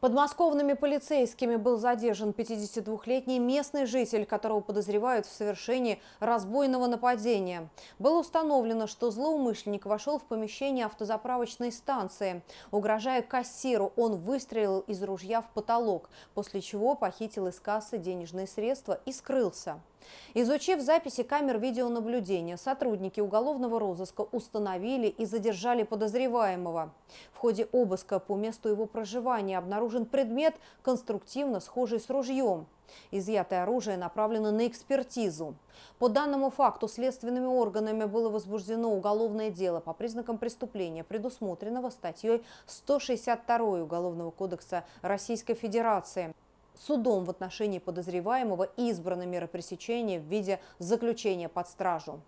Подмосковными полицейскими был задержан 52-летний местный житель, которого подозревают в совершении разбойного нападения. Было установлено, что злоумышленник вошел в помещение автозаправочной станции. Угрожая кассиру, он выстрелил из ружья в потолок, после чего похитил из кассы денежные средства и скрылся. Изучив записи камер видеонаблюдения, сотрудники уголовного розыска установили и задержали подозреваемого. В ходе обыска по месту его проживания обнаружен предмет, конструктивно схожий с ружьем. Изъятое оружие направлено на экспертизу. По данному факту следственными органами было возбуждено уголовное дело по признакам преступления, предусмотренного статьей 162 Уголовного кодекса Российской Федерации судом в отношении подозреваемого избрана мера пресечения в виде заключения под стражу.